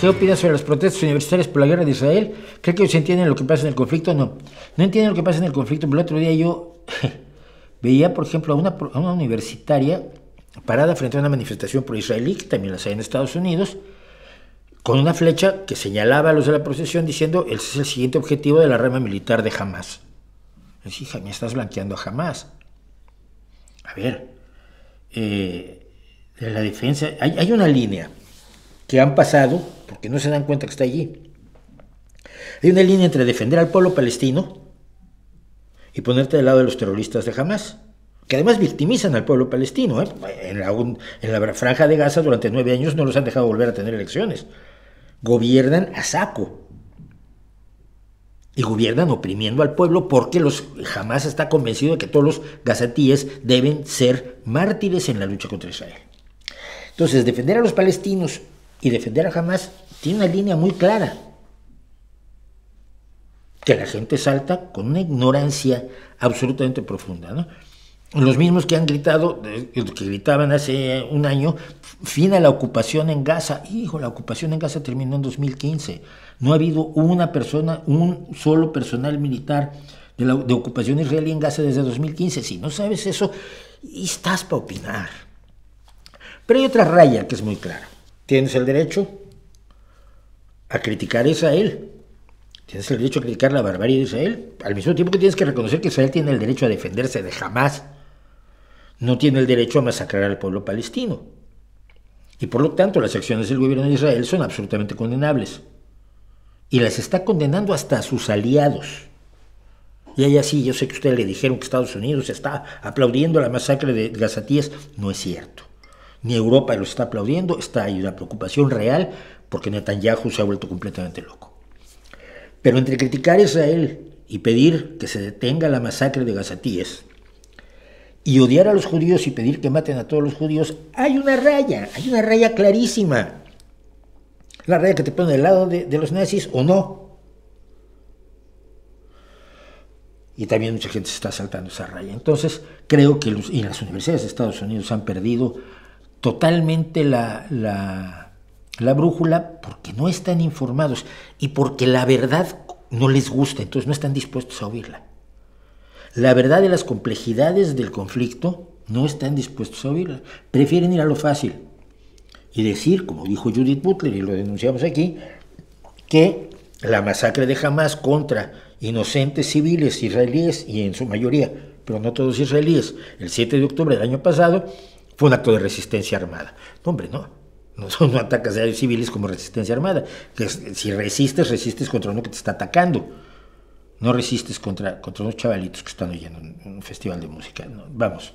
¿Qué opinas sobre las protestas universitarias por la guerra de Israel? ¿Cree que ellos entienden lo que pasa en el conflicto? No, no entienden lo que pasa en el conflicto. el otro día yo veía, por ejemplo, a una, universitaria parada frente a una manifestación pro-israelí, que también las hay en Estados Unidos, con una flecha que señalaba a los de la procesión diciendo, ese es el siguiente objetivo de la rama militar de Hamas. ¿Es hija, me estás blanqueando a Hamas. A ver, eh, de la defensa, hay, una línea que han pasado porque no se dan cuenta que está allí. Hay una línea entre defender al pueblo palestino y ponerte del lado de los terroristas de Hamas, que además victimizan al pueblo palestino. ¿eh? En, la, franja de Gaza durante nueve años no los han dejado volver a tener elecciones. Gobiernan a saco, y gobiernan oprimiendo al pueblo porque los jamás está convencido de que todos los gazatíes deben ser mártires en la lucha contra Israel. Entonces, defender a los palestinos y defender a Hamas tiene una línea muy clara, que la gente salta con una ignorancia absolutamente profunda. Los mismos que han gritado, que gritaban hace un año, fin a la ocupación en Gaza. Hijo, la ocupación en Gaza terminó en 2015. No ha habido una persona, un solo personal militar de, la, de ocupación israelí en Gaza desde 2015. Si no sabes eso, estás para opinar. Pero hay otra raya que es muy clara. Tienes el derecho a criticar a Israel. Tienes el derecho a criticar la barbarie de Israel. Al mismo tiempo que tienes que reconocer que Israel tiene el derecho a defenderse de jamás. No tiene el derecho a masacrar al pueblo palestino. Y por lo tanto las acciones del gobierno de Israel son absolutamente condenables. Y las está condenando hasta a sus aliados. Y ahí así, yo sé que ustedes le dijeron que Estados Unidos está aplaudiendo la masacre de gazatíes. No es cierto ni Europa lo está aplaudiendo, está ahí una preocupación real porque Netanyahu se ha vuelto completamente loco. Pero entre criticar a Israel y pedir que se detenga la masacre de Gazatíes y odiar a los judíos y pedir que maten a todos los judíos, hay una raya, hay una raya clarísima. La raya que te pone del lado de, los nazis o no. Y también mucha gente se está saltando esa raya. Entonces, creo que y las universidades de Estados Unidos han perdido totalmente la, brújula porque no están informados y porque la verdad no les gusta, entonces no están dispuestos a oírla. La verdad de las complejidades del conflicto no están dispuestos a oírla, prefieren ir a lo fácil y decir, como dijo Judith Butler y lo denunciamos aquí, que la masacre de Hamas contra inocentes civiles israelíes y en su mayoría, pero no todos israelíes, el 7 de octubre del año pasado, fue un acto de resistencia armada. hombre, no. No, atacas a civiles como resistencia armada. si resistes, resistes contra uno que te está atacando. No resistes contra, contra unos chavalitos que están oyendo un, un festival de música. vamos.